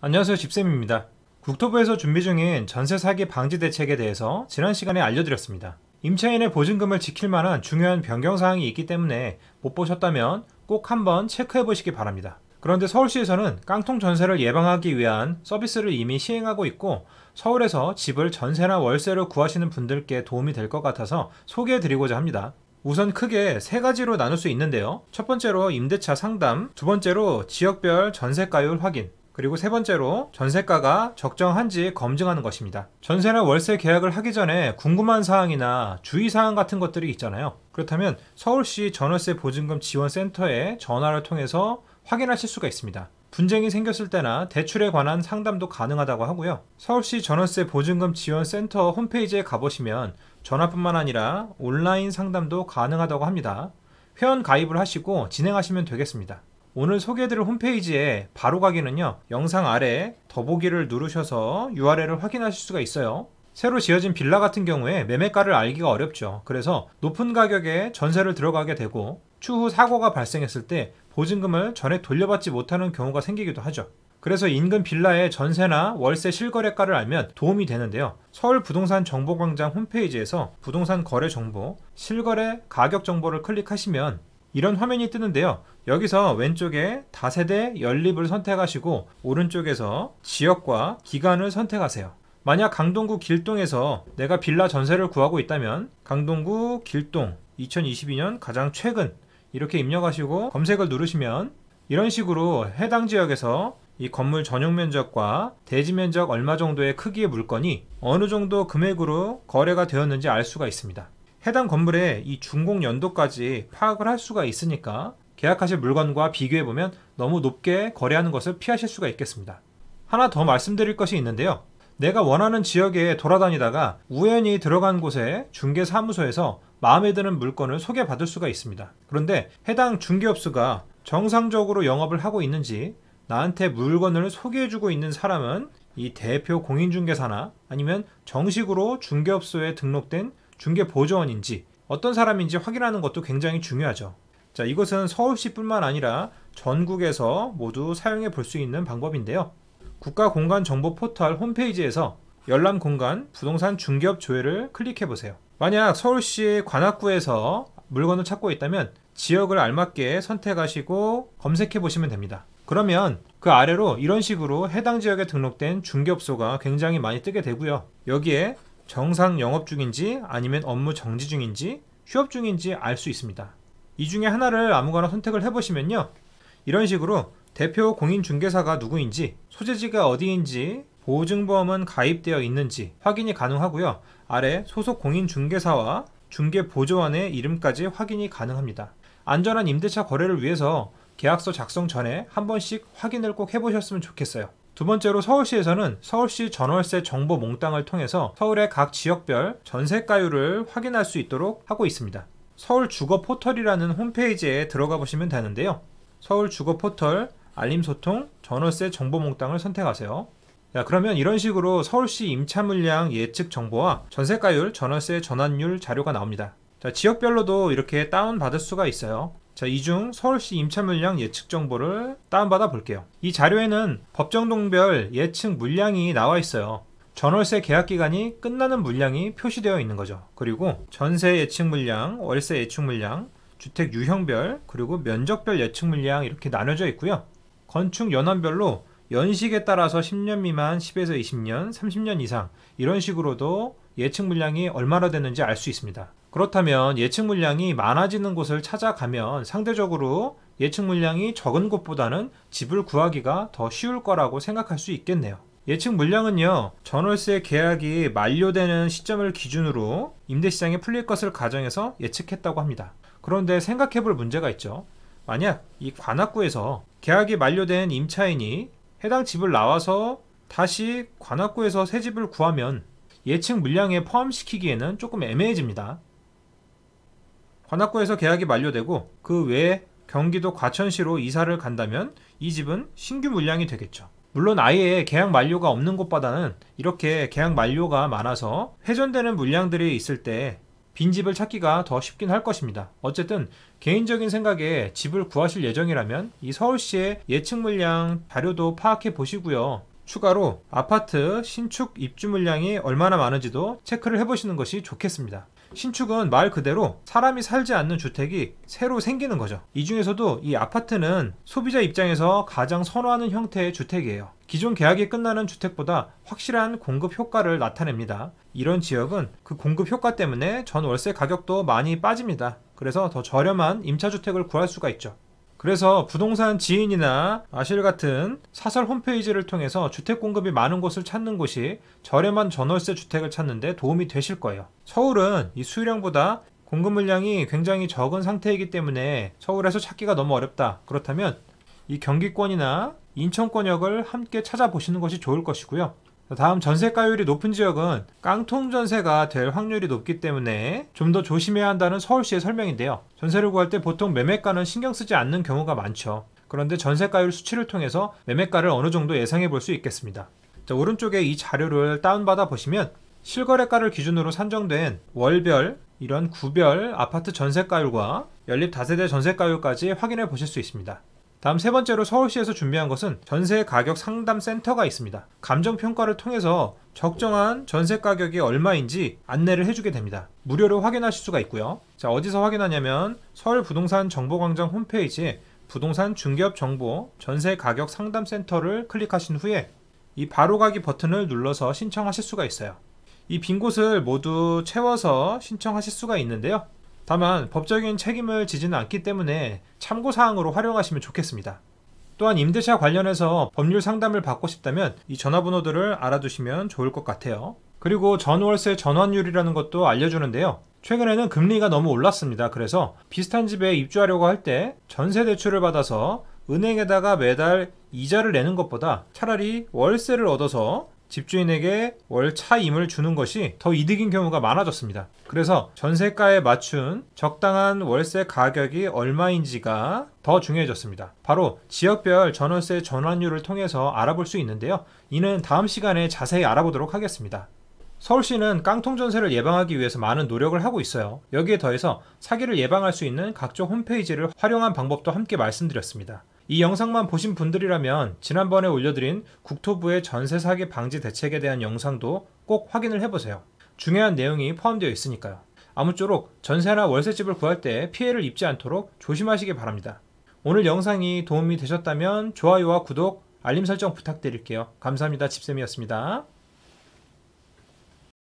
안녕하세요 집쌤입니다. 국토부에서 준비 중인 전세 사기 방지 대책에 대해서 지난 시간에 알려드렸습니다. 임차인의 보증금을 지킬 만한 중요한 변경사항이 있기 때문에 못 보셨다면 꼭 한번 체크해 보시기 바랍니다. 그런데 서울시에서는 깡통 전세를 예방하기 위한 서비스를 이미 시행하고 있고 서울에서 집을 전세나 월세로 구하시는 분들께 도움이 될 것 같아서 소개해 드리고자 합니다. 우선 크게 세 가지로 나눌 수 있는데요. 첫 번째로 임대차 상담, 두 번째로 지역별 전세가율 확인, 그리고 세 번째로 전세가가 적정한지 검증하는 것입니다. 전세나 월세 계약을 하기 전에 궁금한 사항이나 주의사항 같은 것들이 있잖아요. 그렇다면 서울시 전월세 보증금 지원센터에 전화를 통해서 확인하실 수가 있습니다. 분쟁이 생겼을 때나 대출에 관한 상담도 가능하다고 하고요. 서울시 전월세 보증금 지원센터 홈페이지에 가보시면 전화뿐만 아니라 온라인 상담도 가능하다고 합니다. 회원 가입을 하시고 진행하시면 되겠습니다. 오늘 소개해드릴 홈페이지에 바로 가기는요 영상 아래 더보기를 누르셔서 URL을 확인하실 수가 있어요 새로 지어진 빌라 같은 경우에 매매가를 알기가 어렵죠 그래서 높은 가격에 전세를 들어가게 되고 추후 사고가 발생했을 때 보증금을 전에 돌려받지 못하는 경우가 생기기도 하죠 그래서 인근 빌라의 전세나 월세 실거래가를 알면 도움이 되는데요. 서울 부동산 정보광장 홈페이지에서 부동산 거래 정보, 실거래 가격 정보를 클릭하시면 이런 화면이 뜨는데요. 여기서 왼쪽에 다세대 연립을 선택하시고 오른쪽에서 지역과 기간을 선택하세요. 만약 강동구 길동에서 내가 빌라 전세를 구하고 있다면 강동구 길동 2022년 가장 최근 이렇게 입력하시고 검색을 누르시면 이런 식으로 해당 지역에서 이 건물 전용 면적과 대지 면적 얼마 정도의 크기의 물건이 어느 정도 금액으로 거래가 되었는지 알 수가 있습니다. 해당 건물의 이 준공 연도까지 파악을 할 수가 있으니까 계약하실 물건과 비교해 보면 너무 높게 거래하는 것을 피하실 수가 있겠습니다. 하나 더 말씀드릴 것이 있는데요. 내가 원하는 지역에 돌아다니다가 우연히 들어간 곳에 중개사무소에서 마음에 드는 물건을 소개받을 수가 있습니다. 그런데 해당 중개업소가 정상적으로 영업을 하고 있는지 나한테 물건을 소개해주고 있는 사람은 이 대표 공인중개사나 아니면 정식으로 중개업소에 등록된 중개보조원인지 어떤 사람인지 확인하는 것도 굉장히 중요하죠. 자, 이것은 서울시뿐만 아니라 전국에서 모두 사용해 볼 수 있는 방법인데요. 국가공간정보포털 홈페이지에서 열람공간 부동산 중개업 조회를 클릭해 보세요. 만약 서울시 관악구에서 물건을 찾고 있다면 지역을 알맞게 선택하시고 검색해 보시면 됩니다. 그러면 그 아래로 이런 식으로 해당 지역에 등록된 중개업소가 굉장히 많이 뜨게 되고요. 여기에 정상 영업 중인지 아니면 업무 정지 중인지 휴업 중인지 알 수 있습니다. 이 중에 하나를 아무거나 선택을 해보시면요. 이런 식으로 대표 공인중개사가 누구인지, 소재지가 어디인지, 보증보험은 가입되어 있는지 확인이 가능하고요. 아래 소속 공인중개사와 중개보조원의 이름까지 확인이 가능합니다. 안전한 임대차 거래를 위해서 계약서 작성 전에 한 번씩 확인을 꼭 해보셨으면 좋겠어요. 두 번째로 서울시에서는 서울시 전월세 정보 몽땅을 통해서 서울의 각 지역별 전세가율을 확인할 수 있도록 하고 있습니다. 서울 주거 포털이라는 홈페이지에 들어가 보시면 되는데요. 서울 주거 포털 알림 소통 전월세 정보 몽땅을 선택하세요. 자, 그러면 이런 식으로 서울시 임차 물량 예측 정보와 전세가율, 전월세 전환율 자료가 나옵니다. 자, 지역별로도 이렇게 다운받을 수가 있어요. 자, 이 중 서울시 임차 물량 예측 정보를 다운받아 볼게요. 이 자료에는 법정동별 예측 물량이 나와 있어요. 전월세 계약 기간이 끝나는 물량이 표시되어 있는 거죠. 그리고 전세 예측 물량, 월세 예측 물량, 주택 유형별, 그리고 면적별 예측 물량 이렇게 나눠져 있고요. 건축 연한별로 연식에 따라서 10년 미만, 10에서 20년, 30년 이상 이런 식으로도 예측 물량이 얼마나 되는지 알 수 있습니다. 그렇다면 예측 물량이 많아지는 곳을 찾아가면 상대적으로 예측 물량이 적은 곳보다는 집을 구하기가 더 쉬울 거라고 생각할 수 있겠네요. 예측 물량은요. 전월세 계약이 만료되는 시점을 기준으로 임대시장에 풀릴 것을 가정해서 예측했다고 합니다. 그런데 생각해 볼 문제가 있죠. 만약 이 관악구에서 계약이 만료된 임차인이 해당 집을 나와서 다시 관악구에서 새 집을 구하면 예측 물량에 포함시키기에는 조금 애매해집니다. 관악구에서 계약이 만료되고 그 외에 경기도 과천시로 이사를 간다면 이 집은 신규 물량이 되겠죠. 물론 아예 계약 만료가 없는 곳보다는 이렇게 계약 만료가 많아서 회전되는 물량들이 있을 때 빈집을 찾기가 더 쉽긴 할 것입니다. 어쨌든 개인적인 생각에 집을 구하실 예정이라면 이 서울시의 예측 물량 자료도 파악해 보시고요. 추가로 아파트 신축 입주 물량이 얼마나 많은지도 체크를 해보시는 것이 좋겠습니다. 신축은 말 그대로 사람이 살지 않는 주택이 새로 생기는 거죠. 이 중에서도 이 아파트는 소비자 입장에서 가장 선호하는 형태의 주택이에요. 기존 계약이 끝나는 주택보다 확실한 공급 효과를 나타냅니다. 이런 지역은 그 공급 효과 때문에 전 월세 가격도 많이 빠집니다. 그래서 더 저렴한 임차주택을 구할 수가 있죠. 그래서 부동산 지인이나 아실 같은 사설 홈페이지를 통해서 주택 공급이 많은 곳을 찾는 곳이 저렴한 전월세 주택을 찾는데 도움이 되실 거예요. 서울은 이 수요량보다 공급 물량이 굉장히 적은 상태이기 때문에 서울에서 찾기가 너무 어렵다. 그렇다면 이 경기권이나 인천권역을 함께 찾아보시는 것이 좋을 것이고요. 다음 전세가율이 높은 지역은 깡통 전세가 될 확률이 높기 때문에 좀 더 조심해야 한다는 서울시의 설명인데요. 전세를 구할 때 보통 매매가는 신경 쓰지 않는 경우가 많죠. 그런데 전세가율 수치를 통해서 매매가를 어느 정도 예상해 볼 수 있겠습니다. 자, 오른쪽에 이 자료를 다운받아 보시면 실거래가를 기준으로 산정된 월별, 이런 구별 아파트 전세가율과 연립 다세대 전세가율까지 확인해 보실 수 있습니다. 다음 세 번째로 서울시에서 준비한 것은 전세 가격 상담 센터가 있습니다. 감정 평가를 통해서 적정한 전세 가격이 얼마인지 안내를 해주게 됩니다. 무료로 확인하실 수가 있고요. 자, 어디서 확인하냐면 서울 부동산 정보광장 홈페이지에 부동산 중개업 정보 전세 가격 상담 센터를 클릭하신 후에 이 바로가기 버튼을 눌러서 신청하실 수가 있어요. 이 빈 곳을 모두 채워서 신청하실 수가 있는데요. 다만 법적인 책임을 지지는 않기 때문에 참고사항으로 활용하시면 좋겠습니다. 또한 임대차 관련해서 법률 상담을 받고 싶다면 이 전화번호들을 알아두시면 좋을 것 같아요. 그리고 전월세 전환율이라는 것도 알려주는데요. 최근에는 금리가 너무 올랐습니다. 그래서 비슷한 집에 입주하려고 할 때 전세 대출을 받아서 은행에다가 매달 이자를 내는 것보다 차라리 월세를 얻어서 집주인에게 월 차임을 주는 것이 더 이득인 경우가 많아졌습니다. 그래서 전세가에 맞춘 적당한 월세 가격이 얼마인지가 더 중요해졌습니다. 바로 지역별 전월세 전환율을 통해서 알아볼 수 있는데요. 이는 다음 시간에 자세히 알아보도록 하겠습니다. 서울시는 깡통 전세를 예방하기 위해서 많은 노력을 하고 있어요. 여기에 더해서 사기를 예방할 수 있는 각종 홈페이지를 활용한 방법도 함께 말씀드렸습니다. 이 영상만 보신 분들이라면 지난번에 올려드린 국토부의 전세 사기 방지 대책에 대한 영상도 꼭 확인을 해보세요. 중요한 내용이 포함되어 있으니까요. 아무쪼록 전세나 월세집을 구할 때 피해를 입지 않도록 조심하시기 바랍니다. 오늘 영상이 도움이 되셨다면 좋아요와 구독, 알림 설정 부탁드릴게요. 감사합니다. 집쌤이었습니다.